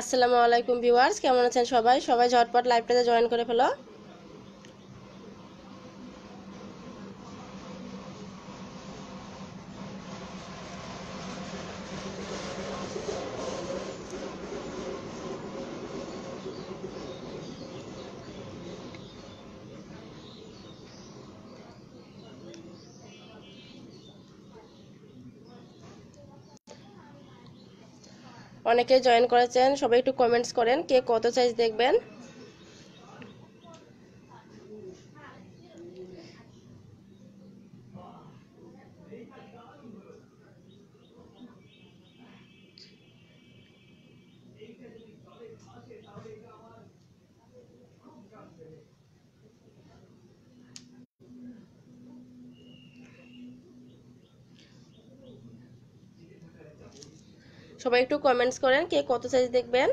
আসসালামু আলাইকুম ভিউয়ার্স কেমন আছেন সবাই সবাই ঝটপট লাইভটাতে জয়েন করে ফেলো অনেকেই জয়েন করেছেন সবাই একটু কমেন্টস করেন কে কত সাইজ দেখবেন সবাই একটু কমেন্টস করেন কে কত সাইজ দেখবেন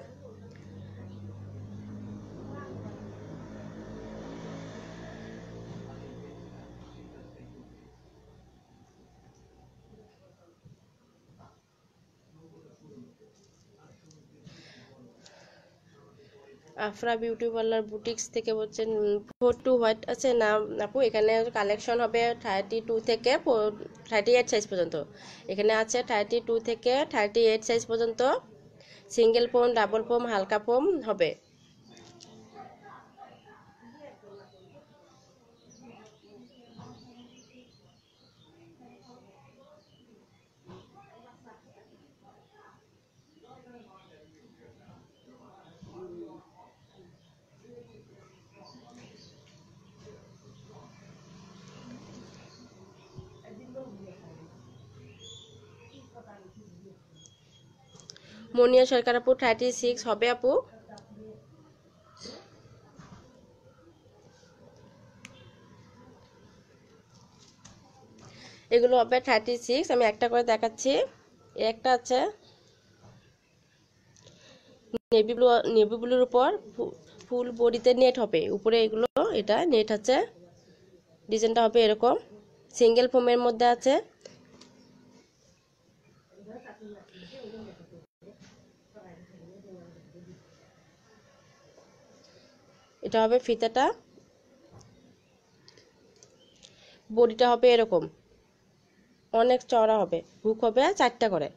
জাফরা বিউটি পার্লার বুটিক্স থেকে বলছেন ফোর টু হোয়াইট আছে না আপু এখানে কালেকশন হবে থার্টি টু থেকে থার্টি এইট সাইজ পর্যন্ত এখানে আছে থার্টি টু থেকে থার্টি এইট সাইজ পর্যন্ত সিঙ্গেল পোম ডাবল পোম হালকা পোম হবে মনিয়া সরকার আপু থার্টি সিক্স হবে আপু এগুলো হবে থার্টি সিক্স আমি একটা করে দেখাচ্ছি একটা আছে নেভি ব্লু নেভি ব্লুর উপর ফুল বডিতে নেট হবে উপরে এগুলো এটা নেট আছে ডিজাইনটা হবে এরকম সিঙ্গেল ফোমের মধ্যে আছে এটা হবে ফিতাটা বডিটা হবে এরকম অনেক চড়া হবে হুক হবে চারটা করে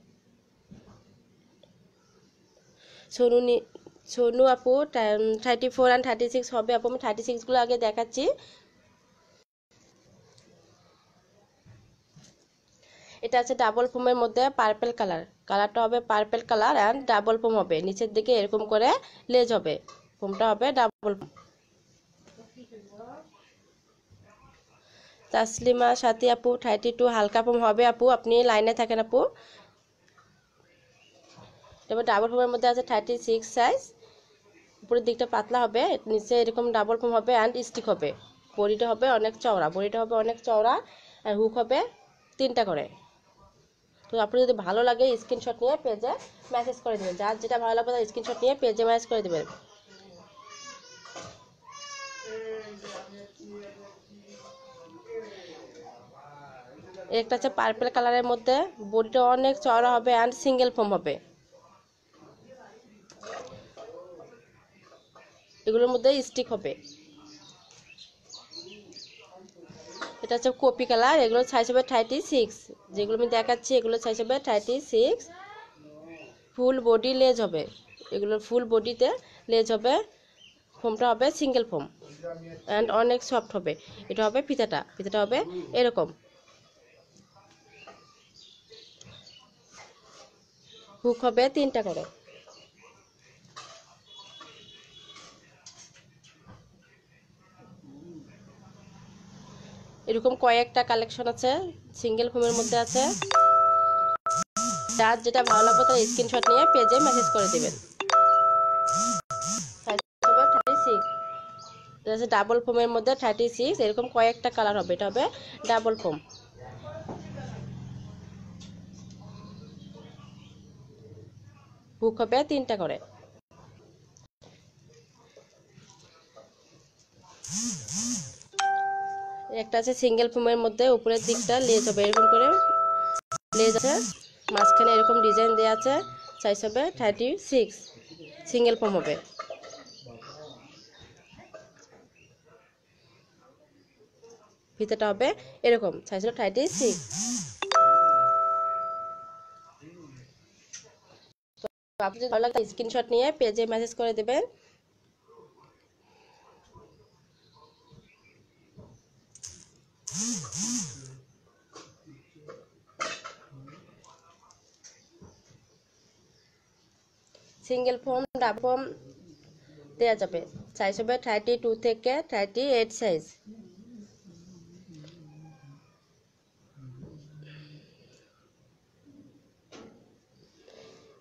সোনু সোনু আপু thirty four and thirty six হবে আপু আমি থার্টি সিক্সগুলো আগে দেখাচ্ছি এটা আছে ডাবল ফোমের মধ্যে পার্পেল কালার কালারটা হবে purple colour and double foam হবে নিচের দিকে এরকম করে লেজ হবে ফোমটা হবে ডাবল ফোম তাসলিমা সাথে আপু থার্টি টু হালকা ফর্ম হবে আপু আপনি লাইনে থাকেন আপু তারপর ডাবল ফর্মের মধ্যে আছে থার্টি সিক্স সাইজ উপরের দিকটা পাতলা হবে নিচে এরকম ডাবল ফর্ম হবে অ্যান্ড স্টিক হবে বড়িটা হবে অনেক চওড়া বড়িটা হবে অনেক চওড়া আর হুক হবে তিনটা করে তো আপনি যদি ভালো লাগে স্ক্রিনশট নিয়ে পেজে মেসেজ করে দেবেন যার যেটা ভালো লাগবে তার স্ক্রিনশট নিয়ে পেজে মেসেজ করে দেবেন একটা হচ্ছে পার্পেল কালারের মধ্যে বডিটা অনেক চওড়া হবে অ্যান্ড সিঙ্গেল ফোম হবে এগুলোর মধ্যে স্টিক হবে এটা হচ্ছে কপি কালার এগুলো সাইজ হবে থার্টি সিক্স যেগুলো আমি দেখাচ্ছি এগুলো সাইজ হবে থার্টি সিক্স ফুল বডি লেজ হবে এগুলো ফুল বডিতে লেজ হবে ফোমটা হবে সিঙ্গেল ফোম অ্যান্ড অনেক সফট হবে এটা হবে ফিতাটা ফিতাটা হবে এরকম হুক হবে তিনটা করে এরকম কয়েকটা কালেকশন আছে সিঙ্গেল ফোমের মধ্যে আছে যার যেটা ভালো লাগবে তার স্ক্রিনশট নিয়ে পেজে মেসেজ করে দেবেন ডাবল ফোমের মধ্যে থার্টি সিক্স এরকম কয়েকটা কালার হবে এটা হবে ডাবল ফোম হবে তিনটা করে একটা আছে সিঙ্গেল ফোমের মধ্যে উপরের দিকটা লেজ হবে এরকম করে লেজ আছে মাঝখানে এরকম ডিজাইন দেওয়া আছে সাইজ হবে থার্টি সিক্স সিঙ্গেল ফোম হবে ভিতরটা হবে এরকম সাইজ হবে থার্টি সিক্স আপনি যদি ভালো লাগে স্ক্রিনশট নিয়ে পেজে মেসেজ করে দেবেন সিঙ্গেল ফোম ডাবল ফোম দেওয়া যাবে সাইজ হবে থার্টি টু থেকে থার্টি এইট সাইজ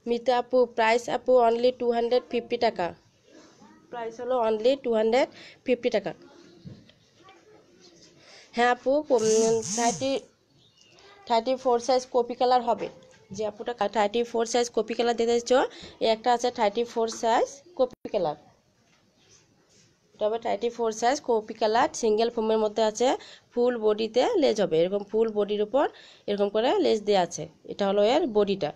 মিতা আপু প্রাইস আপু only two hundred fifty taka price হলো only two hundred fifty taka হ্যাঁ আপু thirty thirty four size coffee colour হবে যে আপুটা thirty four size coffee colour দিতে চাও এই একটা আছে thirty four size coffee colour তবে thirty four size coffee colour single ফোমের মধ্যে আছে ফুল বডিতে লেজ হবে এরকম ফুল বডির উপর এরকম করে লেজ দেওয়া আছে এটা হলো এর বডিটা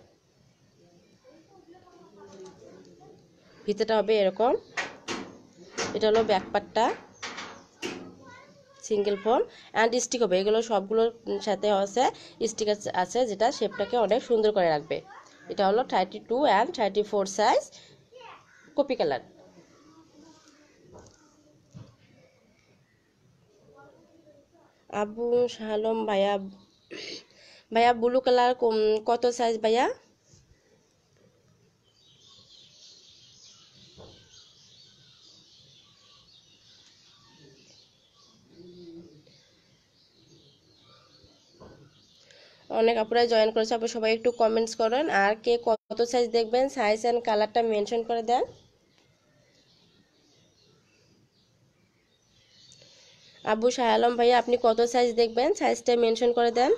ভিতরটা হবে এরকম এটা হলো ব্যাকপারটা সিঙ্গেল ফোল্ড অ্যান্ড স্টিক হবে এগুলো সবগুলোর সাথে আছে স্টিক আছে যেটা শেপটাকে অনেক সুন্দর করে রাখবে এটা হলো thirty two and thirty four size coffee colour Abu Salam ভাইয়া ভাইয়া ব্লু কালার কত সাইজ ভাইয়া অনেক আপনারা জয়েন করেছে আপনি সবাই একটু কমেন্টস করেন আর কে কত সাইজ দেখবেন সাইজ অ্যান্ড কালারটা মেনশন করে দেন আবু শাহ আলম ভাইয়া আপনি কত সাইজ দেখবেন সাইজটা মেনশন করে দেন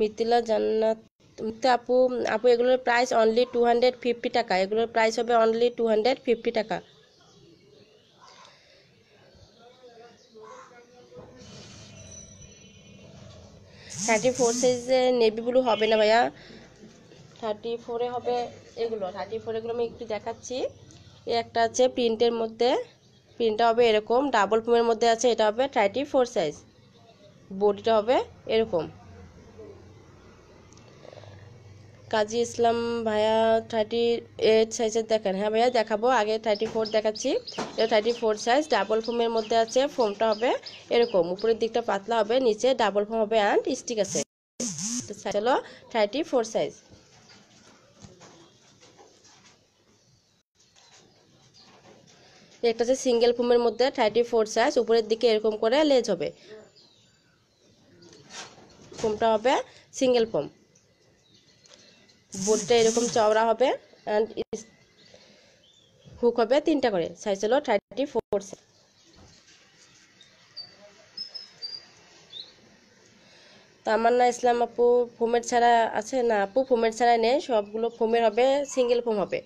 মিথিলা জান্নাত আপু আপু এগুলোর price only two hundred fifty taka এগুলোর প্রাইস হবে only two hundred fifty taka thirty four সাইজে নেভি ব্লু হবে না ভাইয়া থার্টি ফোরে হবে এগুলো থার্টি ফোর এগুলো আমি একটু দেখাচ্ছি একটা আছে প্রিন্টের মধ্যে প্রিন্টটা হবে এরকম ডাবল ফোমের মধ্যে আছে এটা হবে থার্টি ফোর সাইজ বডিটা হবে এরকম কাজী ইসলাম ভাইয়া থার্টি এইট সাইজের দেখেন হ্যাঁ ভাইয়া দেখাবো আগে থার্টি ফোর দেখাচ্ছি এটা থার্টি ফোর সাইজ ডাবল ফোমের মধ্যে আছে ফোমটা হবে এরকম উপরের দিকটা পাতলা হবে নিচে ডাবল ফোম হবে অ্যান্ড স্টিক আছে চলো থার্টি ফোর সাইজ একটা আছে সিঙ্গেল ফোমের মধ্যে থার্টি ফোর সাইজ উপরের দিকে এরকম করে লেজ হবে ফোমটা হবে সিঙ্গেল ফোম বোর্ডটা এরকম চওড়া হবে অ্যান্ড হুক হবে তিনটা করে সাইজ হলো থার্টি ফোর না ইসলাম আপু ফোমের ছাড়া আছে না আপু ফোমের ছাড়া নেই সবগুলো ফোমের হবে সিঙ্গেল ফোম হবে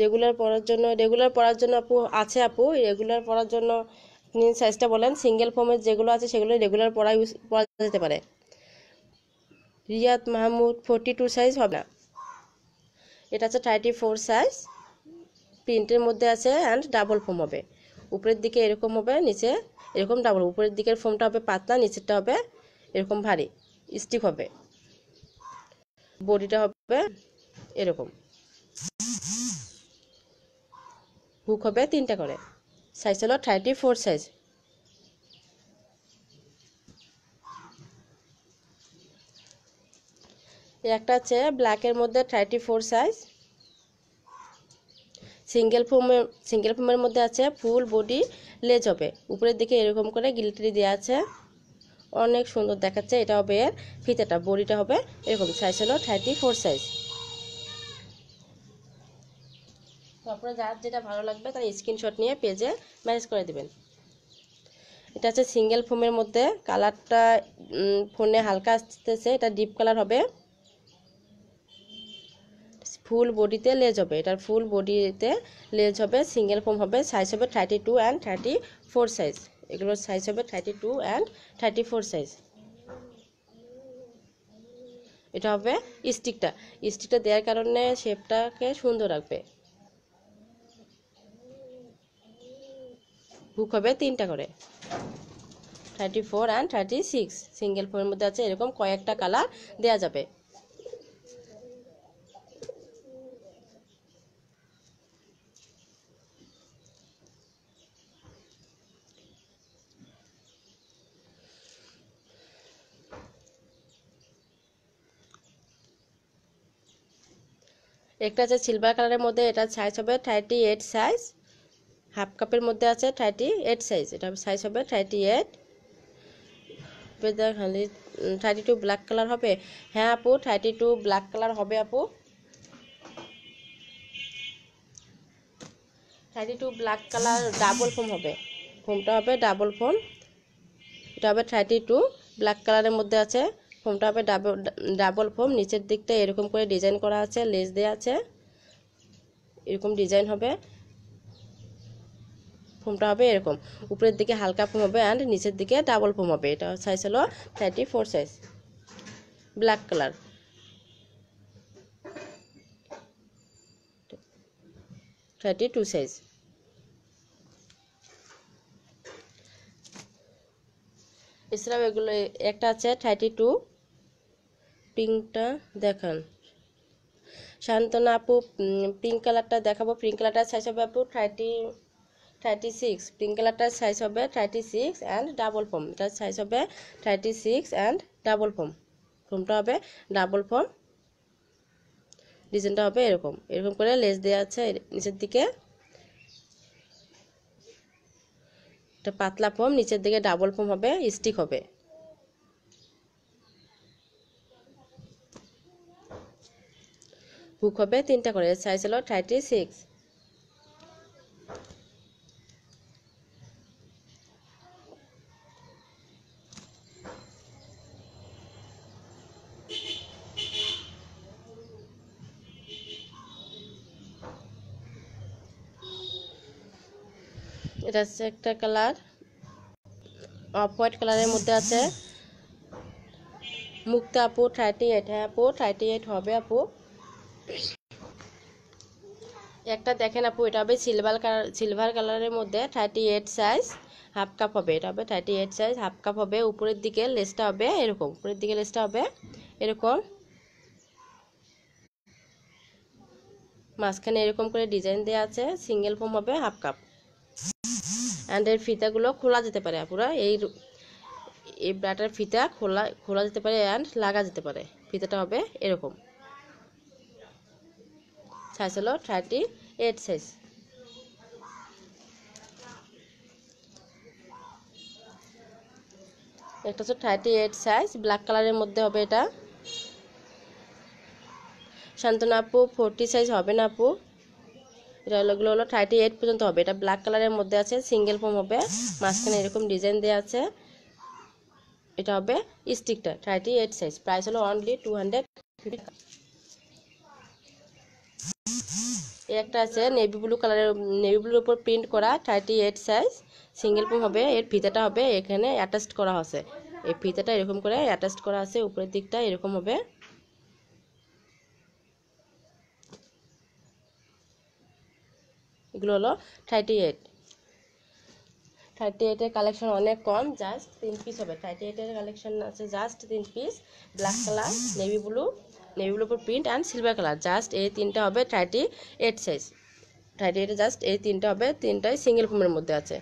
রেগুলার পড়ার জন্য রেগুলার পড়ার জন্য আপু আছে আপু রেগুলার পড়ার জন্য আপনি সাইজটা বলেন সিঙ্গেল ফোমের যেগুলো আছে সেগুলো রেগুলার পড়া ইউজ পড়া যেতে পারে Riyad Mahmud forty two size হবে না এটা আছে থার্টি ফোর সাইজ প্রিন্টের মধ্যে আছে অ্যান্ড ডাবল ফোম হবে উপরের দিকে এরকম হবে নিচে এরকম ডাবল উপরের দিকের ফোমটা হবে পাতলা নিচেরটা হবে এরকম ভারী স্টিক হবে বডিটা হবে এরকম হুক হবে তিনটা করে সাইজ হলো থার্টি ফোর সাইজ একটা হচ্ছে ব্ল্যাকের মধ্যে থার্টি ফোর সাইজ সিঙ্গেল ফোমের সিঙ্গেল ফোমের মধ্যে আছে ফুল বডি লেজ হবে উপরের দিকে এরকম করে গিলটারি দেওয়া আছে অনেক সুন্দর দেখাচ্ছে এটা হবে এর ফিতেটা বডিটা হবে এরকম সাইজ হলো থার্টি ফোর সাইজ তারপরে যার যেটা ভালো লাগবে তার স্ক্রিনশট নিয়ে পেজে ম্যানেজ করে দেবেন এটা হচ্ছে সিঙ্গেল ফোমের মধ্যে কালারটা ফোনে হালকা আসতেছে এটা ডিপ কালার হবে ফুল বডিতে লেজ হবে এটার ফুল বডিতে লেজ হবে সিঙ্গেল ফোম হবে সাইজ হবে thirty two and thirty four size এগুলোর সাইজ হবে thirty two and thirty four size এটা হবে স্টিকটা স্টিকটা দেওয়ার কারণে শেপটাকে সুন্দর রাখবে হুক হবে তিনটা করে thirty four and thirty six single foam মধ্যে আছে এরকম কয়েকটা কালার দেয়া যাবে একটা আছে সিলভার কালারের মধ্যে এটা সাইজ হবে থার্টি এইট সাইজ হাফ কাপের মধ্যে আছে থার্টি এইট সাইজ এটা সাইজ হবে থার্টি এইট খালি থার্টি টু ব্ল্যাক কালার হবে হ্যাঁ আপু থার্টি টু ব্ল্যাক কালার হবে আপু thirty two black colour double foam হবে ফোমটা হবে ডাবল ফোম এটা হবে থার্টি টু ব্ল্যাক কালারের মধ্যে আছে ফোমটা হবে ডাবল ডাবল ফোম নিচের দিকটা এরকম করে ডিজাইন করা আছে লেস দেওয়া আছে এরকম ডিজাইন হবে ফোমটা হবে এরকম উপরের দিকে হালকা ফোম হবে অ্যান্ড নিচের দিকে ডাবল ফোম হবে এটা সাইজ হলো thirty four size black colour thirty two size এছাড়াও এগুলো একটা আছে থার্টি টু পিঙ্কটা দেখান শান্তনা আপু পিঙ্ক কালারটা দেখাবো পিঙ্ক কালারটার সাইজ হবে আপু থার্টি থার্টি সিক্স পিঙ্ক কালারটার সাইজ হবে thirty six and double foam এটার সাইজ হবে thirty six and double foam ফর্মটা হবে ডাবল ফর্ম ডিজাইনটা হবে এরকম এরকম করে লেস দেওয়া আছে নিচের দিকে এটা পাতলা ফর্ম নিচের দিকে ডাবল ফর্ম হবে স্টিক হবে বুক হবে তিনটা করে সাইজ হলো 36 এটা আছে একটা কালার অফ হোয়াইট কালারের মধ্যে আছে মুক্তাপো 38 আপো 38 হবে আপো একটা দেখেন আপু এটা হবে সিলভার কালার সিলভার কালারের মধ্যে thirty eight size half cup হবে এটা হবে thirty eight size half cup হবে উপরের দিকে লেসটা হবে এরকম উপরের দিকে লেসটা হবে এরকম মাঝখানে এরকম করে ডিজাইন দেওয়া আছে সিঙ্গেল ফোম হবে হাফ কাপ অ্যান্ড এর ফিতাগুলো খোলা যেতে পারে আপুরা এই এই ব্রাটার ফিতা খোলা খোলা যেতে পারে অ্যান্ড লাগা যেতে পারে ফিতাটা হবে এরকম সাইজ হলো থার্টি এইট সাইজ একটা হচ্ছে থার্টি এইট সাইজ ব্ল্যাক কালারের মধ্যে হবে এটা শান্তনা আপু ফোরটি সাইজ হবে না আপু এটাগুলো হলো থার্টি এইট পর্যন্ত হবে এটা ব্ল্যাক কালারের মধ্যে আছে সিঙ্গেল ফোম হবে মাঝখানে এরকম ডিজাইন দেওয়া আছে এটা হবে স্টিকটা থার্টি এইট সাইজ প্রাইস হলো অনলি টু হান্ড্রেড একটা আছে নেভি ব্লু কালারের নেভি ব্লুর উপর প্রিন্ট করা thirty eight size single foam হবে এর ফিতাটা হবে এখানে অ্যাটাচ করা আছে এই ফিতাটা এরকম করে অ্যাটাচ করা আছে উপরের দিকটা এরকম হবে এগুলো হলো থার্টি এইট থার্টি এইটের কালেকশন অনেক কম জাস্ট তিন পিস হবে থার্টি এইটের কালেকশন আছে জাস্ট তিন piece black colour navy blue navy blue print and silver colour just এই তিনটা হবে থার্টি এইট সাইজ থার্টি এইটে জাস্ট এই তিনটা হবে তিনটাই সিঙ্গেল রুমের মধ্যে আছে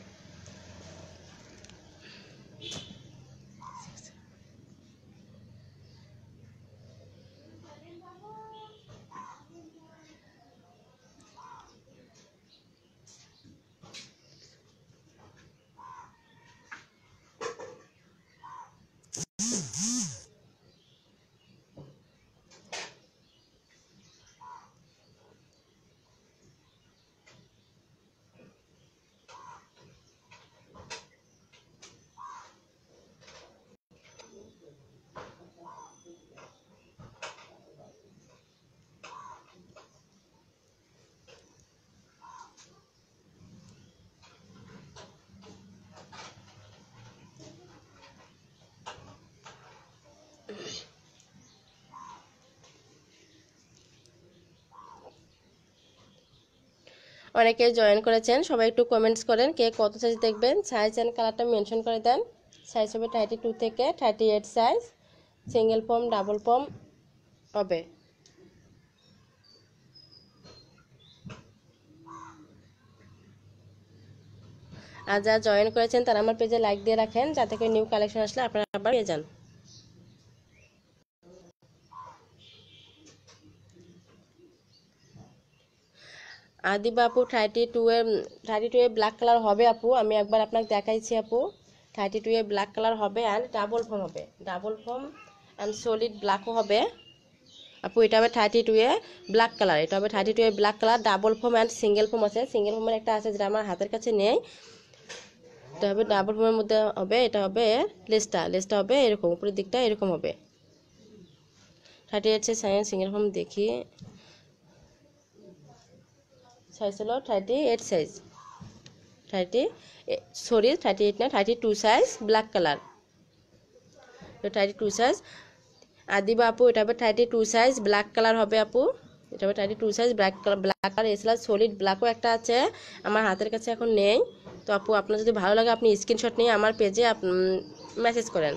অনেকে মানে জয়েন করেছেন সবাই একটু কমেন্টস করেন কে কত সাইজ দেখবেন সাইজ অ্যান্ড কালারটা মেনশন করে দেন সাইজ হবে থার্টি টু থেকে thirty eight size single foam double foam হবে আর যারা জয়েন করেছেন তারা আমার পেজে লাইক দিয়ে রাখেন যাতে করে নিউ কালেকশন আসলে আপনারা আবার পেয়ে যান দিবা আপু thirty two thirty two black colour হবে আপু আমি একবার আপনাকে দেখাইছি আপু থার্টি টু ব্ল্যাক কালার হবে অ্যান্ড ডাবল ফোম হবে ডাবল ফোম অ্যান্ড সলিড ব্ল্যাকও হবে আপু এটা হবে থার্টি টু এ ব্ল্যাক কালার এটা হবে thirty two A black colour double foam and single form আছে সিঙ্গেল ফোমের একটা আছে যেটা আমার হাতের কাছে নেই এটা হবে ডাবল ফোমের মধ্যে হবে এটা হবে লেসটা লেসটা হবে এরকম উপরের দিকটা এরকম হবে thirty eight size single foam দেখি সাইজ হলো thirty eight size thirty sorry thirty eight না thirty two size black colour তো থার্টি টু সাইজ আর দিব আপু এটা হবে thirty two size black colour হবে আপু এটা হবে thirty two size black colour black colour এছাড়া সলিড ব্ল্যাকও একটা আছে আমার হাতের কাছে এখন নেই তো আপু আপনার যদি ভালো লাগে আপনি স্ক্রিনশট নিয়ে আমার পেজে মেসেজ করেন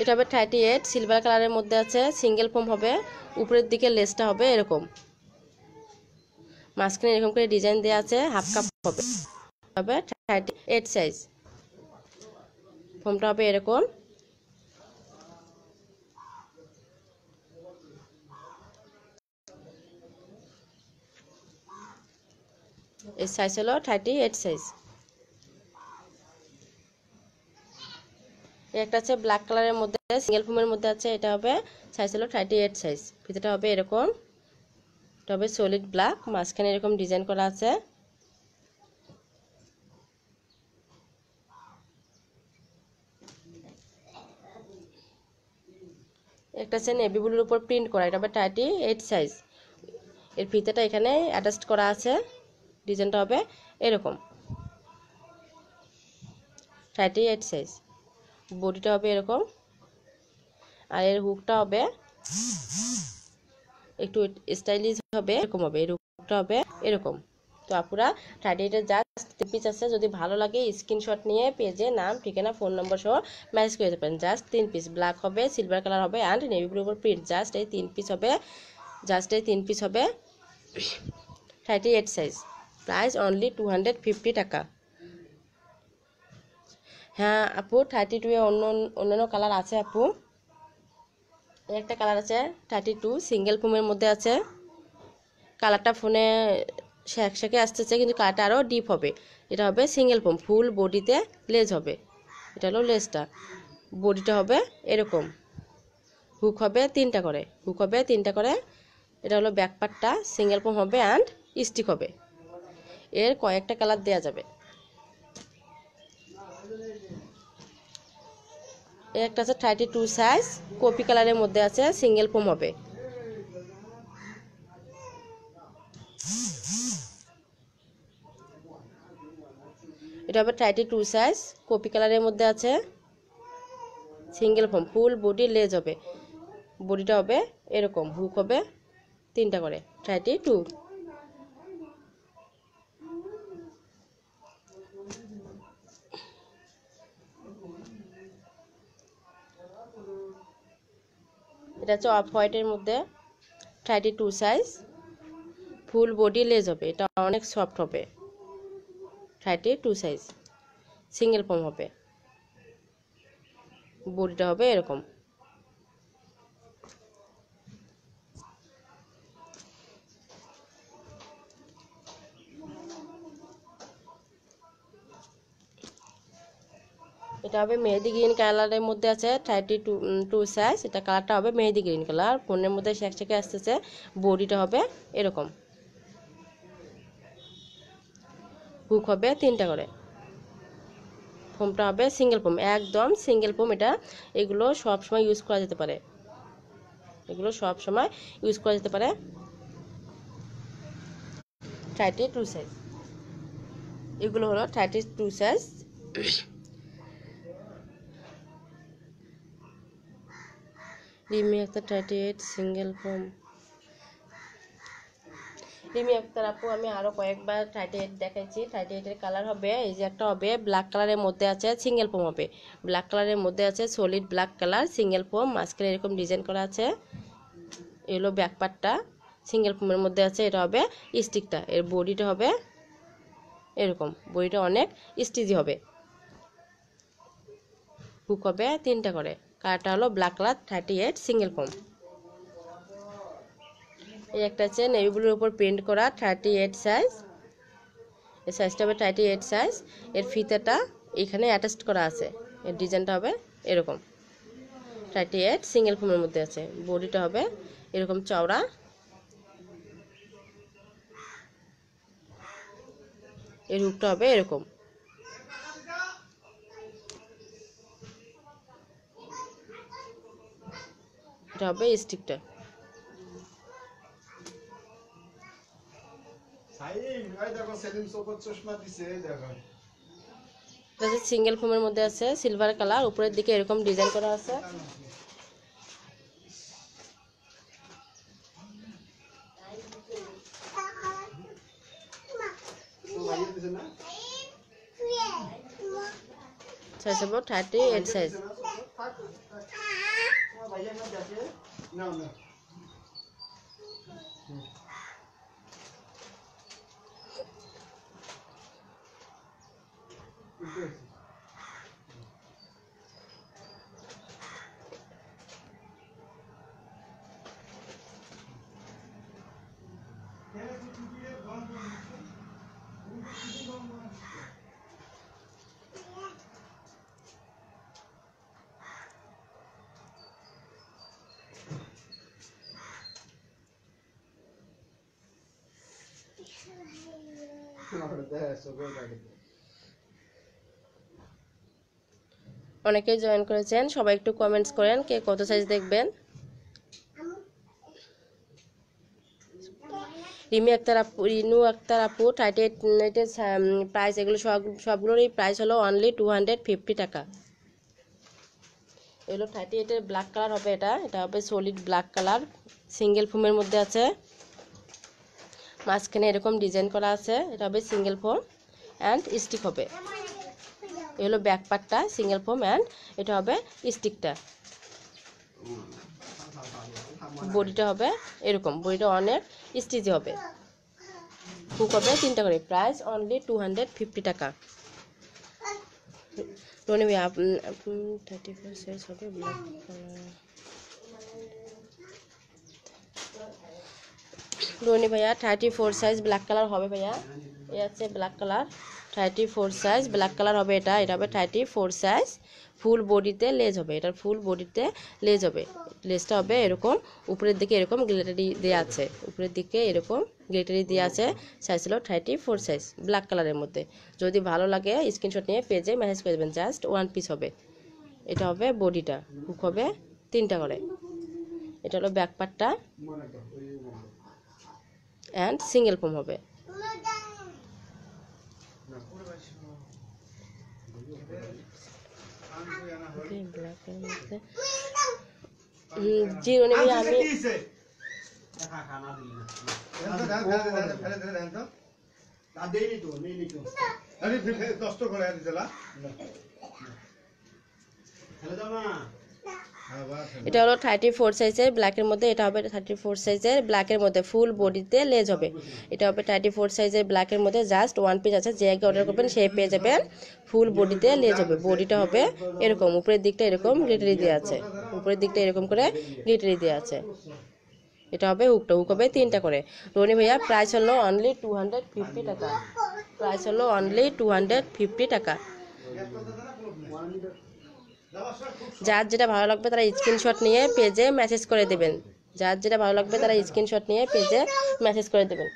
এটা হবে থার্টি এইট সিলভার কালারের মধ্যে আছে সিঙ্গেল ফোম হবে উপরের দিকে লেসটা হবে এরকম মাঝখানে এরকম করে ডিজাইন দেওয়া আছে হাফ কাপ হবে হবে থার্টি এইট সাইজ ফোমটা হবে এরকম এই সাইজ হলো থার্টি এইট সাইজ একটা আছে ব্ল্যাক কালারের মধ্যে সিঙ্গেল ফোমের মধ্যে আছে এটা হবে সাইজ হলো থার্টি এইট সাইজ ভিতরটা হবে এরকম এটা হবে সলিড ব্ল্যাক মাঝখানে এরকম ডিজাইন করা আছে একটা আছে নেভি ব্লুর উপর প্রিন্ট করা এটা হবে থার্টি এইট সাইজ এর ফিতেটা এখানে অ্যাটাচ করা আছে ডিজাইনটা হবে এরকম থার্টি এইট সাইজ বডিটা হবে এরকম আর এর হুকটা হবে একটু স্টাইলিশ হবে এরকম হবে এর হুকটা হবে এরকম তো আপনারা এইটের জাস্ট পিস আছে যদি ভালো লাগে স্ক্রিনশট নিয়ে পেজে নাম ঠিকানা ফোন নম্বর সহ ম্যাসেজ করে দিতে পারেন জাস্ট তিন পিস ব্ল্যাক হবে সিলভার কালার হবে অ্যান্ড নেভি ব্লু উপর প্রিন্ট জাস্ট এই তিন পিস হবে জাস্ট এই তিন পিস হবে thirty eight size price only two hundred fifty taka হ্যাঁ আপু থার্টি টু এ অন্য অন্যান্য কালার আছে আপু একটা কালার আছে থার্টি টু সিঙ্গেল ফোমের মধ্যে আছে কালারটা ফোনে শ্যাকশ্যাকে আসতেছে কিন্তু কালারটা আরও ডিপ হবে এটা হবে সিঙ্গেল ফোম ফুল বডিতে লেজ হবে এটা হলো লেজটা বডিটা হবে এরকম হুক হবে তিনটা করে হুক হবে তিনটা করে এটা হলো ব্যাকপারটা সিঙ্গেল ফোম হবে অ্যান্ড স্টিক হবে এর কয়েকটা কালার দেয়া যাবে একটা আছে থার্টি টু সাইজ কপি কালারের মধ্যে আছে সিঙ্গেল ফোম হবে এটা হবে থার্টি টু সাইজ কপি কালারের মধ্যে আছে সিঙ্গেল ফোম ফুল বডি লেজ হবে বডিটা হবে এরকম হুক হবে তিনটা করে থার্টি টু এটা হচ্ছে অফ হোয়াইটের মধ্যে thirty two size full body lace হবে এটা অনেক সফট হবে thirty two size single foam হবে বডিটা হবে এরকম এটা হবে মেহেদি গ্রিন কালারের মধ্যে আছে থার্টি টু টু সাইজ এটা কালারটা হবে মেহেদি গ্রিন কালার ফোনের মধ্যে শেখে আসতেছে বডিটা হবে এরকম হুক হবে তিনটা করে ফোমটা হবে সিঙ্গেল ফোম একদম সিঙ্গেল ফোম এটা এগুলো সব সময় ইউজ করা যেতে পারে এগুলো সব সময় ইউজ করা যেতে পারে থার্টি টু সাইজ এগুলো হলো thirty two size Rimi Akter thirty eight single foam Rimi Akter আপু আমি আরও কয়েকবার থার্টি এইট দেখাইছি থার্টি এইটের কালার হবে এই যে একটা হবে ব্ল্যাক কালারের মধ্যে আছে সিঙ্গেল ফর্ম হবে ব্ল্যাক কালারের মধ্যে আছে solid black colour single foam মাঝখানে এরকম ডিজাইন করা আছে এগুলো ব্যাকপারটা সিঙ্গেল ফর্মের মধ্যে আছে এটা হবে স্টিকটা এর বডিটা হবে এরকম বডিটা অনেক স্টিজি হবে হুক হবে তিনটা করে কালারটা হলো black colour thirty eight single কম এই একটা আছে নেভি ব্লুর উপর প্রিন্ট করা থার্টি এইট সাইজ এই সাইজটা হবে থার্টি এইট সাইজ এর ফিতেটা এখানে অ্যাটাচ করা আছে এর ডিজাইনটা হবে এরকম থার্টি এইট সিঙ্গেল কমের মধ্যে আছে বডিটা হবে এরকম চওড়া এর রূপটা হবে এরকম এটা হবে স্টিকটা সিঙ্গেল ফোমের মধ্যে আছে সিলভার কালার উপরের দিকে এরকম ডিজাইন করা আছে সাইজ হবো thirty eight size Papaya how does No, no. Hmm. অনেকেই জয়েন করেছেন সবাই একটু কমেন্টস করেন কে কত সাইজ দেখবেন রিমি আক্তার আপু রিনু আক্তার আপু টাইটের প্রাইস এগুলো সব সবগুলোরই প্রাইস হলো অনলি টু হান্ড্রেড ফিফটি টাকা এগুলো থার্টি এইটের ব্ল্যাক কালার হবে এটা এটা হবে সলিড ব্ল্যাক কালার সিঙ্গেল ফোমের মধ্যে আছে মাঝখানে এরকম ডিজাইন করা আছে এটা হবে সিঙ্গেল ফোম অ্যান্ড স্টিক হবে এ হলো ব্যাক পার্টটা সিঙ্গেল ফোম অ্যান্ড এটা হবে স্টিকটা বডিটা হবে এরকম বডিটা অনেক স্টিচি হবে হুক হবে তিনটা করে price only two hundred fifty taka রনিমি থার্টি ফোর সাইজ হবে ব্ল্যাক কালার ডোনি ভাইয়া thirty four size black colour হবে ভাইয়া এ আছে black colour thirty four size black colour হবে এটা এটা হবে থার্টি ফোর সাইজ ফুল বডিতে লেজ হবে এটার ফুল বডিতে লেজ হবে লেজটা হবে এরকম উপরের দিকে এরকম গ্লেটারি দেওয়া আছে উপরের দিকে এরকম গ্লেটারি দেওয়া আছে সাইজ হলো থার্টি ফোর সাইজ ব্ল্যাক কালারের মধ্যে যদি ভালো লাগে স্ক্রিনশট নিয়ে পেজে ম্যাসেজ করে দেবেন জাস্ট ওয়ান পিস হবে এটা হবে বডিটা হুক হবে তিনটা করে এটা হলো পার্টটা অ্যান্ড সিঙ্গেল ফর্ম হবে জিরো নেমে আমি দশটা করে দিলা এটা হলো থার্টি ফোর সাইজের ব্ল্যাকের মধ্যে এটা হবে থার্টি ফোর সাইজের ব্ল্যাকের মধ্যে ফুল বডিতে লেজ হবে এটা হবে থার্টি ফোর সাইজের ব্ল্যাকের মধ্যে জাস্ট ওয়ান পিস আছে যে আগে অর্ডার করবেন সে পেয়ে যাবেন ফুল বডিতে লেজ হবে বডিটা হবে এরকম উপরের দিকটা এরকম গ্লিটারি দেওয়া আছে উপরের দিকটা এরকম করে গ্লিটারি দেওয়া আছে এটা হবে হুকটা হুক হবে তিনটা করে রনি ভাইয়া প্রাইস হলো only two hundred fifty taka price হলো only two hundred fifty taka যার যেটা ভালো লাগবে তারা স্ক্রিনশট নিয়ে পেজে মেসেজ করে দেবেন যার যেটা ভালো লাগবে তারা স্ক্রিনশট নিয়ে পেজে মেসেজ করে দেবেন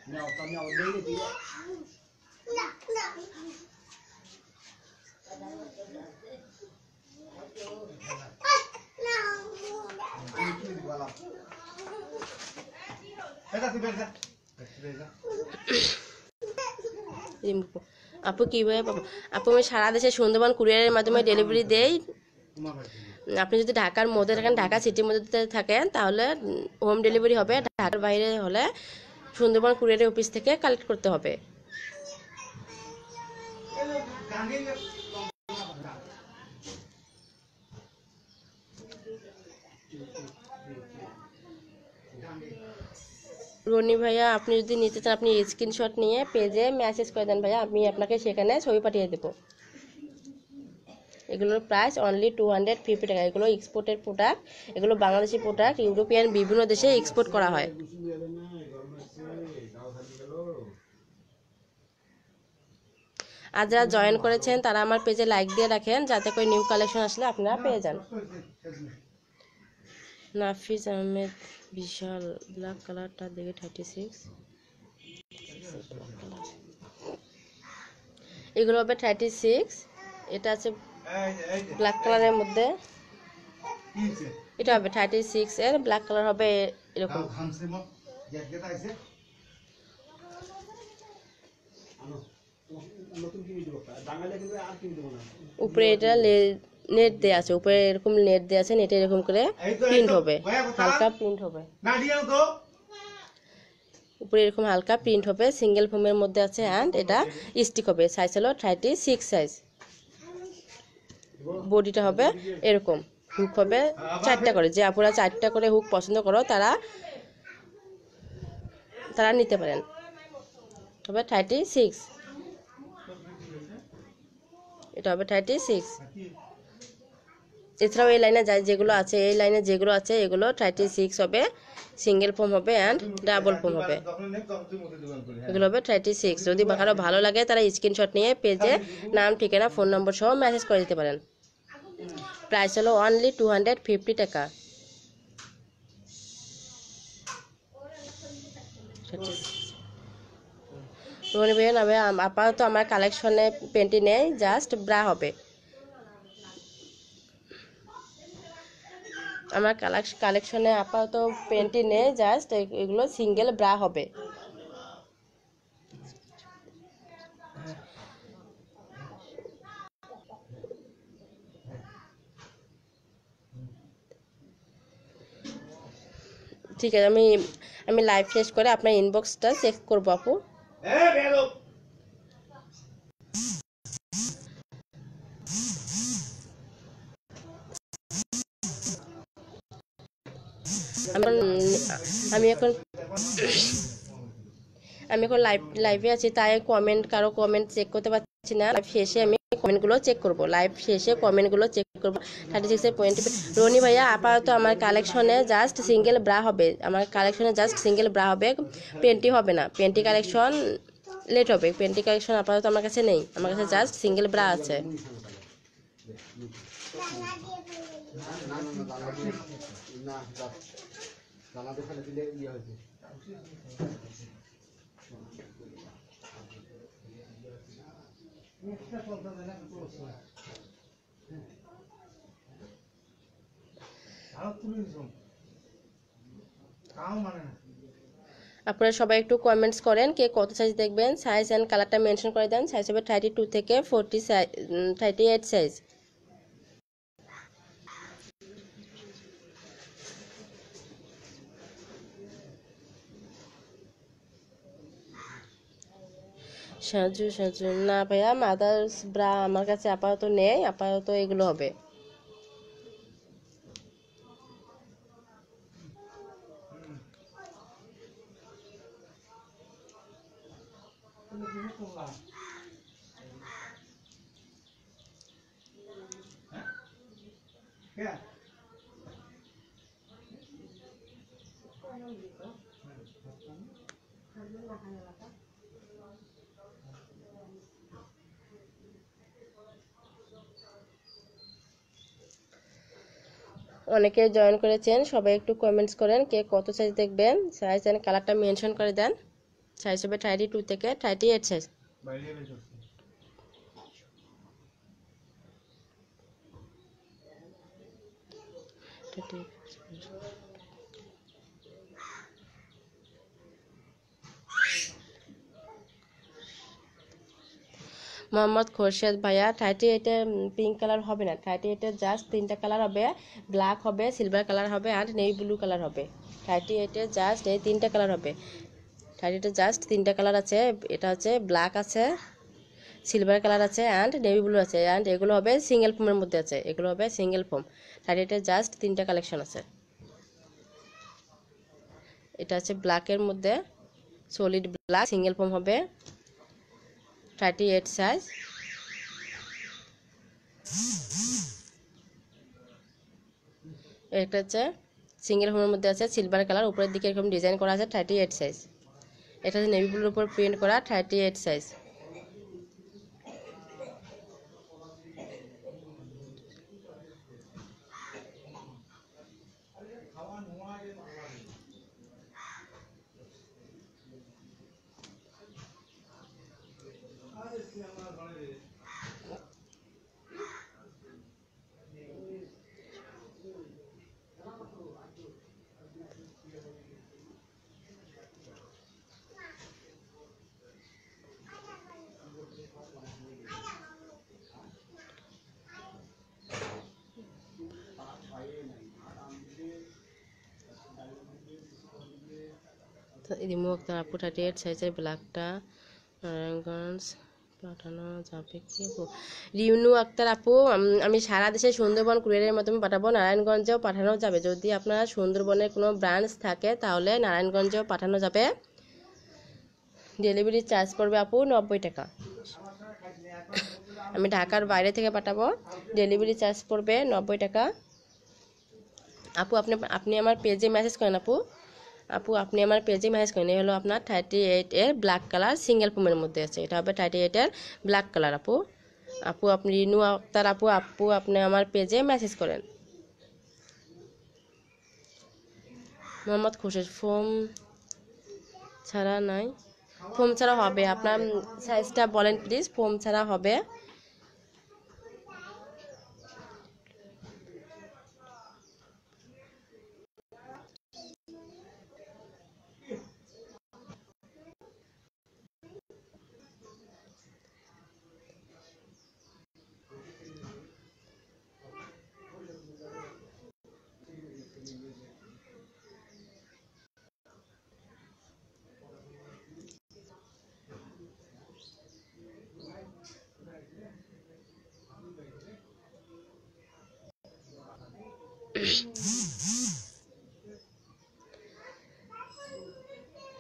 আপু কি পাবো আপু আমি সারা দেশে সুন্দরবন কুরিয়ারের মাধ্যমে ডেলিভারি দেই আপনি যদি ঢাকার মধ্যে থাকেন ঢাকা সিটির মধ্যে থাকেন তাহলে হোম ডেলিভারি হবে ঢাকার বাইরে হলে সুন্দরবন কুরিয়ার অফিস থেকে কালেক্ট করতে হবে রনি ভাইয়া আপনি যদি নিতে চান আপনি স্ক্রিনশট নিয়ে পেজে মেসেজ করে দেন ভাইয়া আমি আপনাকে সেখানে ছবি পাঠিয়ে দেবো এগুলোর price only two hundred fifty টাকা এগুলো এক্সপোর্টের প্রোডাক্ট এগুলো বাংলাদেশি প্রোডাক্ট ইউরোপিয়ান বিভিন্ন দেশে এক্সপোর্ট করা হয় আর যারা জয়েন করেছেন তারা আমার পেজে লাইক দিয়ে রাখেন যাতে করে নিউ কালেকশন আসলে আপনারা পেয়ে যান নাফিজ আহমেদ বিশাল ব্ল্যাক কালারটা দেখে থার্টি সিক্স এগুলো হবে থার্টি সিক্স এটা আছে ব্ল্যাক কালারের মধ্যে এটা হবে থার্টি সিক্স এর ব্ল্যাক কালার হবে এরকম উপরে এটা নেট দেওয়া আছে উপরে এরকম নেট দেওয়া আছে নেটে এরকম করে প্রিন্ট হবে হালকা প্রিন্ট হবে উপরে এরকম হালকা প্রিন্ট হবে সিঙ্গেল ফোমের মধ্যে আছে অ্যান্ড এটা স্টিক হবে সাইজ হলো থার্টি সিক্স সাইজ বডিটা হবে এরকম হুক হবে চারটা করে যে আপুরা চারটা করে হুক পছন্দ করো তারা তারা নিতে পারেন হবে থার্টি সিক্স এটা হবে থার্টি সিক্স এছাড়াও এই লাইনে যায় যেগুলো আছে এই লাইনে যেগুলো আছে এগুলো থার্টি সিক্স হবে সিঙ্গেল ফোম হবে অ্যান্ড ডাবল ফোম হবে এগুলো হবে থার্টি সিক্স যদি কারো ভালো লাগে তারা স্ক্রিনশট নিয়ে পেজে নাম ঠিকানা ফোন নম্বর সহ মেসেজ করে দিতে পারেন প্রাইস হলো অনলি টু হান্ড্রেড ফিফটি টাকা রোহন আপাতত আমার কালেকশনে পেন্টি নেই জাস্ট ব্রা হবে আমার কালেকশনে আপাতত পেন্টি নেই জাস্ট এগুলো সিঙ্গেল ব্রা হবে ঠিক আছে আমি আমি লাইভ শেষ করে আপনার ইনবক্সটা চেক করবো আপু হ্যাঁ, আমি এখন আমি এখন লাইভ লাইভে আছি তাই কমেন্ট কারো কমেন্ট চেক করতে পারছি না লাইভ শেষে আমি কমেন্টগুলো চেক করব লাইভ শেষে কমেন্টগুলো চেক করব থার্টি সিক্সের পয়েন্ট রনি ভাইয়া আপাতত আমার কালেকশনে জাস্ট সিঙ্গেল ব্রা হবে আমার কালেকশনে জাস্ট সিঙ্গেল ব্রা হবে পেন্টি হবে না পেন্টি কালেকশন লেট হবে পেন্টি কালেকশন আপাতত আমার কাছে নেই আমার কাছে জাস্ট সিঙ্গেল ব্রা আছে না আপনারা সবাই একটু কমেন্টস করেন কে কত সাইজ দেখবেন সাইজ অ্যান্ড কালারটা মেনশন করে দেন সাইজ হবে থার্টি টু থেকে forty size thirty eight size Saju Saju না ভাইয়া মাদার্স ব্রা আমার কাছে আপাতত নেই আপাতত এগুলো হবে অনেকে জয়েন করেছেন সবাই একটু কমেন্টস করেন কে কত সাইজ দেখবেন সাইজ এন্ড কালারটা মেনশন করে দেন সাইজ হবে থার্টি টু থেকে thirty eight size Mohammad Khorshed ভাইয়া থার্টি এইটে পিঙ্ক কালার হবে না থার্টি এইটে জাস্ট তিনটা কালার হবে ব্ল্যাক হবে সিলভার কালার হবে আর নেভি ব্লু কালার হবে থার্টি এইটে জাস্ট এই তিনটা কালার হবে থার্টি এইটে জাস্ট তিনটা কালার আছে এটা হচ্ছে ব্ল্যাক আছে সিলভার কালার আছে অ্যান্ড নেভি ব্লু আছে অ্যান্ড এগুলো হবে সিঙ্গেল ফোমের মধ্যে আছে এগুলো হবে সিঙ্গেল ফোম থার্টি এইটে জাস্ট তিনটা কালেকশন আছে এটা আছে ব্ল্যাকের মধ্যে সলিড ব্ল্যাক সিঙ্গেল ফোম হবে থার্টি এইট সাইজ একটা হচ্ছে সিঙ্গেল হোমের মধ্যে আছে সিলভার কালার উপরের দিকে এরকম ডিজাইন করা আছে থার্টি এইট সাইজ এটা হচ্ছে নেভি ব্লুর উপর প্রিন্ট করা thirty eight size Rimu Akter আপু থার্টি এইট সাইজের ব্ল্যাকটা নারায়ণগঞ্জ পাঠানো যাবে কি রিউনু আক্তার আপু আমি সারা দেশে সুন্দরবন কুরিয়ারের মাধ্যমে পাঠাবো নারায়ণগঞ্জেও পাঠানো যাবে যদি আপনার সুন্দরবনের কোনো ব্রাঞ্চ থাকে তাহলে নারায়ণগঞ্জেও পাঠানো যাবে ডেলিভারি চার্জ পড়বে আপু নব্বই টাকা আমি ঢাকার বাইরে থেকে পাঠাবো ডেলিভারি চার্জ পড়বে নব্বই টাকা আপু আপনি আপনি আমার পেজে মেসেজ করেন আপু আপু আপনি আমার পেজে ম্যাসেজ করেন এই হলো আপনার থার্টি এইটের ব্ল্যাক কালার সিঙ্গেল ফোমের মধ্যে আছে এটা হবে থার্টি এইটের ব্ল্যাক কালার আপু আপু আপনি রিনু আক্তার আপু আপু আপনি আমার পেজে মেসেজ করেন মোহাম্মদ খুশের ফোম ছাড়া নাই ফোম ছাড়া হবে আপনার সাইজটা বলেন প্লিজ ফোম ছাড়া হবে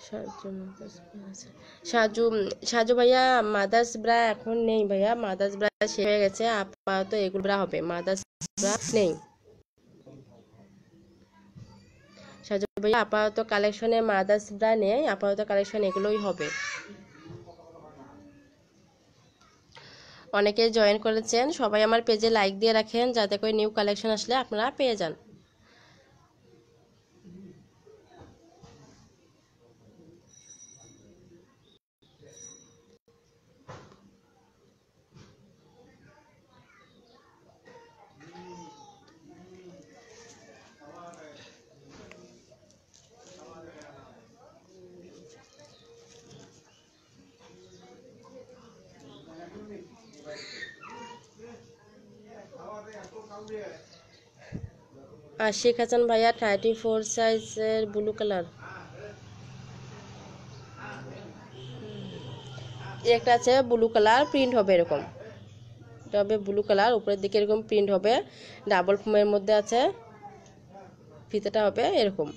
সাজু আচ্ছা। সাহায্য ভাইয়া মাদাস ব্রা এখন নেই ভাইয়া মাদাস ব্রা শেষ হয়ে গেছে আপাতত এগুলো ব্রা হবে মাদাস ব্রা নেই সাজু ভাইয়া আপাতত কালেকশনে মাদাস ব্রা নেই আপাতত কালেকশন এগুলোই হবে অনেকে জয়েন করেছেন সবাই আমার পেজে লাইক দিয়ে রাখেন যাতে করে নিউ কালেকশন আসলে আপনারা পেয়ে যান আশিক হাসান ভাইয়া থার্টি ফোর সাইজের ব্লু কালার একটা আছে ব্লু কালার প্রিন্ট হবে এরকম এটা হবে ব্লু কালার উপরের দিকে এরকম প্রিন্ট হবে ডাবল ফোমের মধ্যে আছে ফিতেটা হবে এরকম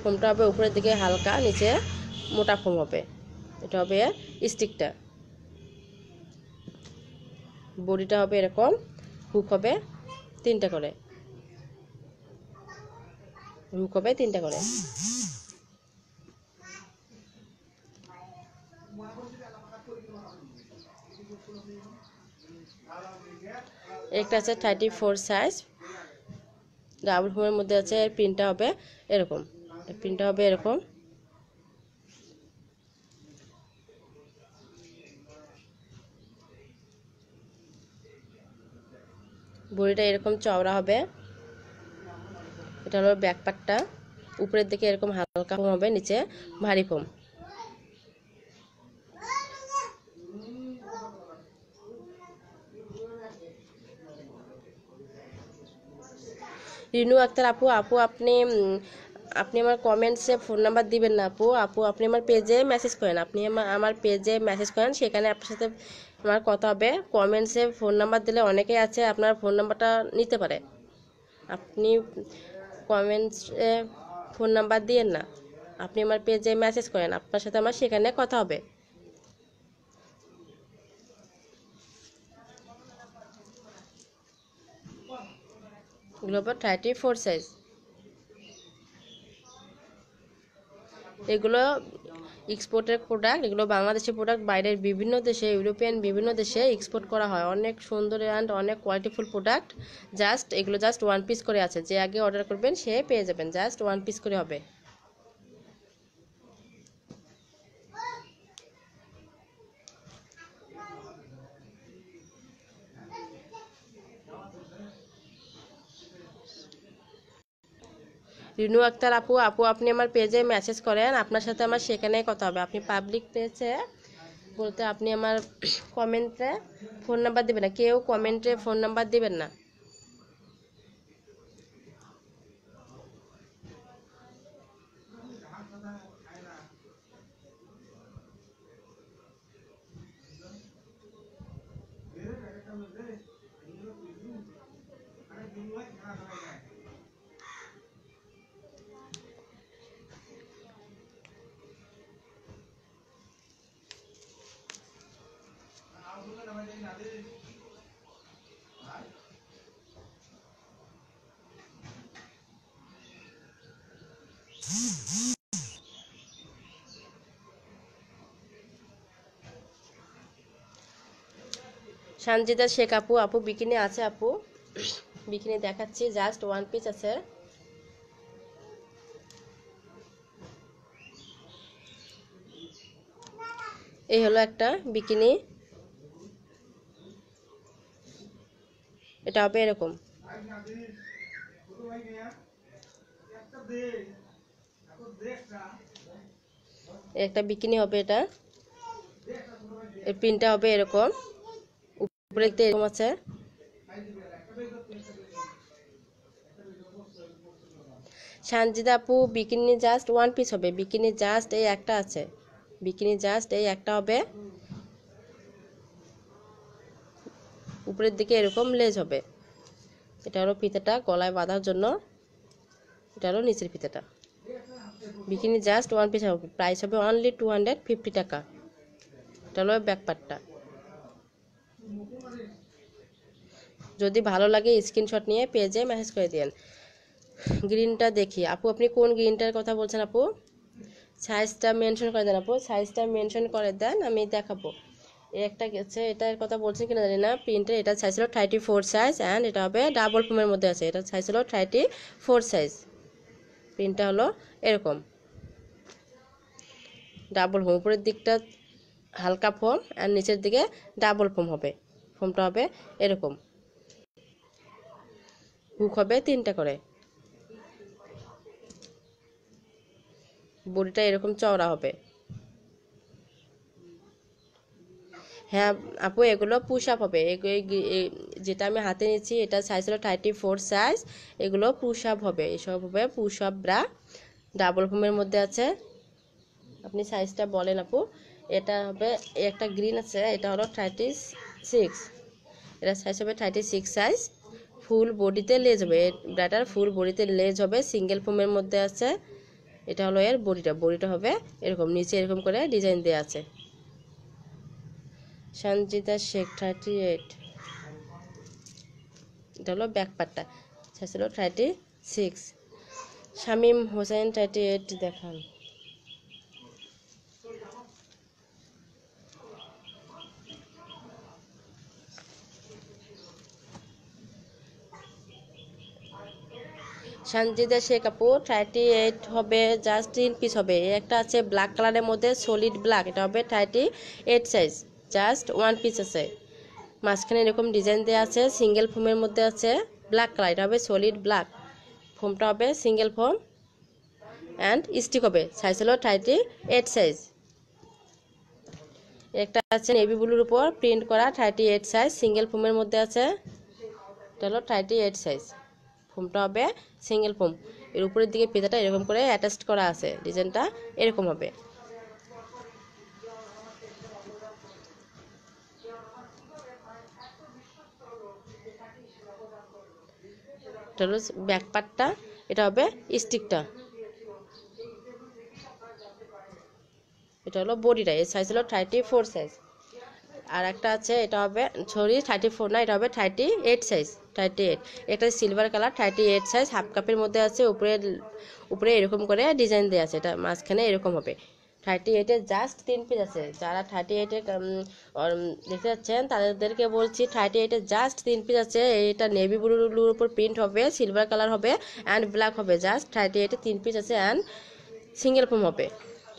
ফোমটা হবে উপরের দিকে হালকা নিচে মোটা ফোম হবে এটা হবে স্টিকটা বডিটা হবে এরকম হুক হবে তিনটা করে হুক হবে তিনটা করে একটা আছে থার্টি ফোর সাইজ ডাবল হুমের মধ্যে আছে প্রিন্টটা হবে এরকম প্রিন্টটা হবে এরকম ভরিটা এরকম চওড়া হবে এটা হলো ব্যাকপাটটা উপরের দিকে এরকম হালকা ফোম হবে নিচে ভারী ফোম রিনু আক্তার আপু আপু আপনি আপনি আমার কমেন্টসে ফোন নাম্বার দিবেন না আপু আপু আপনি আমার পেজে মেসেজ করেন আপনি আমার আমার পেজে মেসেজ করেন সেখানে আপনার সাথে আপনার কথা হবে কমেন্টসে ফোন নাম্বার দিলে অনেকেই আছে আপনার ফোন নাম্বারটা নিতে পারে আপনি কমেন্টসে ফোন নাম্বার দিয়েন না আপনি আমার পেজে মেসেজ করেন আপনার সাথে আমার সেখানে কথা হবে এগুলো থার্টি ফোর সাইজ এগুলো এক্সপোর্টের প্রোডাক্ট এগুলো বাংলাদেশি প্রোডাক্ট বাইরের বিভিন্ন দেশে ইউরোপিয়ান বিভিন্ন দেশে এক্সপোর্ট করা হয় অনেক সুন্দর অ্যান্ড অনেক কোয়ালিটিফুল প্রোডাক্ট জাস্ট এগুলো জাস্ট ওয়ান পিস করে আছে যে আগে অর্ডার করবেন সে পেয়ে যাবেন জাস্ট ওয়ান পিস করে হবে রিনু আক্তার আপু আপু আপনি আমার পেজে মেসেজ করেন আপনার সাথে আমার সেখানেই কথা হবে আপনি পাবলিক পেজে বলতে আপনি আমার কমেন্টে ফোন নাম্বার দেবেন না কেউ কমেন্টে ফোন নাম্বার দেবেন না সানজিদা শেখ আপু আপু বিকিনি আছে আপু বিকিনি দেখাচ্ছি জাস্ট ওয়ান পিস আছে এই হলো একটা বিকিনি এটা হবে এরকম একটা বিকিনি হবে এটা এর প্রিন্টটা হবে এরকম ব্রেকটা এরকম আছে সানজিদা আপু বিকিনি জাস্ট ওয়ান পিস হবে বিকিনি জাস্ট এই একটা আছে বিকিনি জাস্ট এই একটা হবে উপরের দিকে এরকম লেজ হবে এটা হলো ফিতেটা গলায় বাঁধার জন্য এটা হলো নিচের ফিতেটা বিকিনি জাস্ট ওয়ান পিস হবে প্রাইস হবে অনলি টু হান্ড্রেড ফিফটি টাকা এটা হলো ব্যাকপারটা যদি ভালো লাগে স্ক্রিনশট নিয়ে পেজে ম্যাসেজ করে দিন গ্রিনটা দেখি আপু আপনি কোন গ্রিনটার কথা বলছেন আপু সাইজটা মেনশন করে দেন আপু সাইজটা মেনশন করে দেন আমি দেখাবো একটা গেছে এটার কথা বলছেন কিনা জানি না প্রিন্টের এটা সাইজ হলো থার্টি ফোর সাইজ অ্যান্ড এটা হবে ডাবল ফোমের মধ্যে আছে এটা সাইজ হলো থার্টি ফোর সাইজ প্রিন্টটা হলো এরকম ডাবল ফোম উপরের দিকটা হালকা ফোম আর নিচের দিকে ডাবল ফোম হবে ফোমটা হবে এরকম হুক হবে তিনটা করে বড়িটা এরকম চওড়া হবে হ্যাঁ আপু এগুলো পুশ আপ হবে যেটা আমি হাতে নিচ্ছি এটা সাইজ হলো থার্টি ফোর সাইজ এগুলো পুশ আপ হবে এসব হবে পুশ আপ ব্রা ডাবল হোমের মধ্যে আছে আপনি সাইজটা বলেন আপু এটা হবে একটা গ্রিন আছে এটা হলো থার্টি সিক্স এটা সাইজ হবে থার্টি সিক্স সাইজ ফুল বডিতে লেজ হবে ডাটার ফুল বডিতে লেজ হবে সিঙ্গেল ফোমের মধ্যে আছে এটা হলো এর বডিটা বডিটা হবে এরকম নিচে এরকম করে ডিজাইন দেওয়া আছে সঞ্জিতা শেখ থার্টি এইট এটা হলো ব্যাক পার্টটা ছিল thirty six Shamim Hossain thirty eight দেখান সানজিদা সে কাপুর থার্টি এইট হবে জাস্ট তিন পিস হবে একটা আছে ব্ল্যাক কালারের মধ্যে সলিড ব্ল্যাক এটা হবে thirty eight size just one piece আছে মাঝখানে এরকম ডিজাইন দেওয়া আছে সিঙ্গেল ফোমের মধ্যে আছে ব্ল্যাক কালার এটা হবে সলিড ব্ল্যাক ফোমটা হবে সিঙ্গেল ফোম অ্যান্ড স্টিক হবে সাইজ হলো থার্টি এইট সাইজ একটা আছে নেভি ব্লুর উপর প্রিন্ট করা থার্টি এইট সাইজ সিঙ্গেল ফোমের মধ্যে আছে এটা হলো থার্টি এইট সাইজ ফোমটা হবে সিঙ্গেল ফোম এর উপরের দিকে ফিতাটা এরকম করে অ্যাটাচড করা আছে ডিজাইনটা এরকম হবে এটা হলো ব্যাক পার্টটা এটা হবে স্টিকটা এটা হলো বডিটা এর সাইজ হলো থার্টি ফোর সাইজ আর একটা আছে এটা হবে সরি থার্টি ফোর না এটা হবে thirty eight size thirty eight এটা silver colour thirty eight size half কাপের মধ্যে আছে উপরে উপরে এরকম করে ডিজাইন দেওয়া আছে এটা মাঝখানে এরকম হবে থার্টি এইটের জাস্ট তিন পিস আছে যারা থার্টি এইটের দেখতে যাচ্ছেন তাদেরকে বলছি থার্টি এইটের জাস্ট তিন পিস আছে এটা নেভি ব্লুর উপর প্রিন্ট হবে সিলভার কালার হবে অ্যান্ড ব্ল্যাক হবে জাস্ট থার্টি এইটে তিন পিস আছে অ্যান্ড সিঙ্গেল ফোম হবে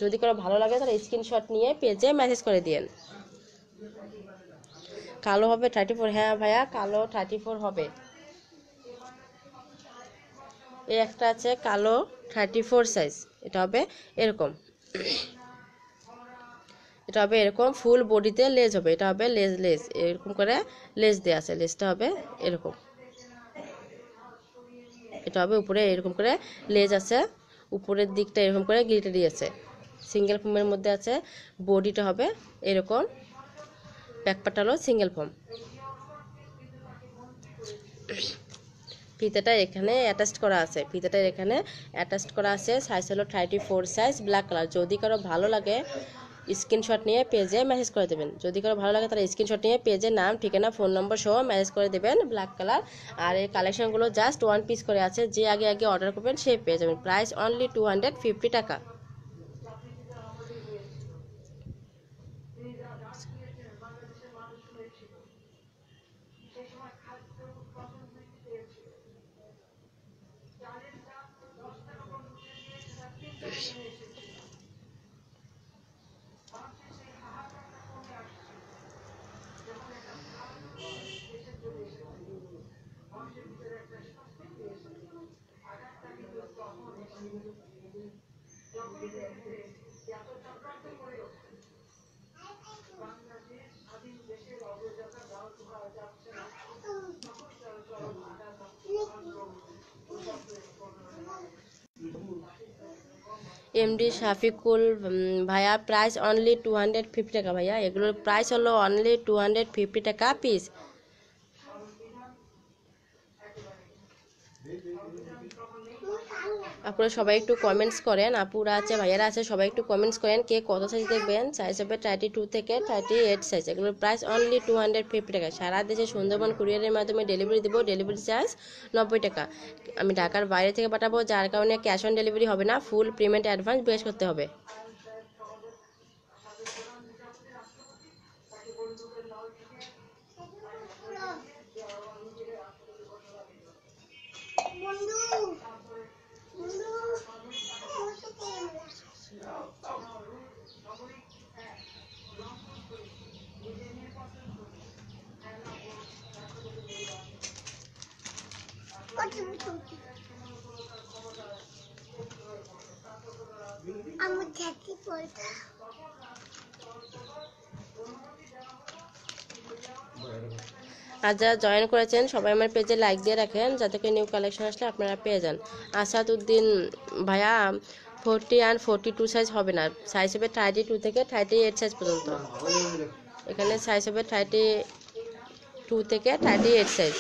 যদি কারো ভালো লাগে তাহলে স্ক্রিনশট নিয়ে পেজে মেসেজ করে দিন কালো হবে থার্টি ফোর হ্যাঁ ভাইয়া কালো থার্টি ফোর হবে এই একটা আছে কালো থার্টি ফোর সাইজ এটা হবে এরকম এটা হবে এরকম ফুল বডিতে লেজ হবে এটা হবে লেজ লেজ এরকম করে লেজ দেওয়া আছে লেজটা হবে এরকম এটা হবে উপরে এরকম করে লেজ আছে উপরের দিকটা এরকম করে গিরিটা দিয়েছে সিঙ্গেল ফোমের মধ্যে আছে বডিটা হবে এরকম ব্যাকপার্টটা হলো সিঙ্গেল ফর্ম ফিতেটা এখানে অ্যাটাচ করা আছে ফিতেটা এখানে অ্যাটাচ করা আছে সাইজ হলো thirty four size black colour যদি কারো ভালো লাগে স্ক্রিনশট নিয়ে পেজে ম্যাসেজ করে দেবেন যদি কারো ভালো লাগে তাহলে স্ক্রিনশট নিয়ে পেজে নাম ঠিকানা ফোন নম্বর সহ মেসেজ করে দেবেন ব্ল্যাক কালার আর এই কালেকশনগুলো জাস্ট ওয়ান পিস করে আছে যে আগে আগে অর্ডার করবেন সে পেয়ে যাবেন প্রাইস অনলি টু টাকা এমডি শাফিকুল ভাইয়া price only two hundred fifty টাকা ভাইয়া এগুলোর প্রাইস হলো অনলি টু হান্ড্রেড ফিফটি টাকা পিস আপনারা সবাই একটু কমেন্টস করেন আপুরা আছে ভাইয়ারা আছে সবাই একটু কমেন্টস করেন কে কত সাইজ দেখবেন সাইজ হবে থার্টি টু থেকে থার্টি এইট সাইজ এগুলোর price only two hundred fifty টাকা সারা দেশে সুন্দরবন কুরিয়ারের মাধ্যমে ডেলিভারি দেবো ডেলিভারি চার্জ নব্বই টাকা আমি ঢাকার বাইরে থেকে পাঠাবো যার কারণে ক্যাশ অন ডেলিভারি হবে না ফুল পেমেন্ট অ্যাডভান্স বেশ করতে হবে আর যারা জয়েন করেছেন সবাই আমার পেজে লাইক দিয়ে রাখেন যাতে করে নিউ কালেকশন আসলে আপনারা পেয়ে যান আসাদুদ্দিন ভাইয়া forty and forty two size হবে না সাইজ হবে থার্টি টু থেকে থার্টি এইট সাইজ পর্যন্ত এখানে সাইজ হবে থার্টি টু থেকে থার্টি এইট সাইজ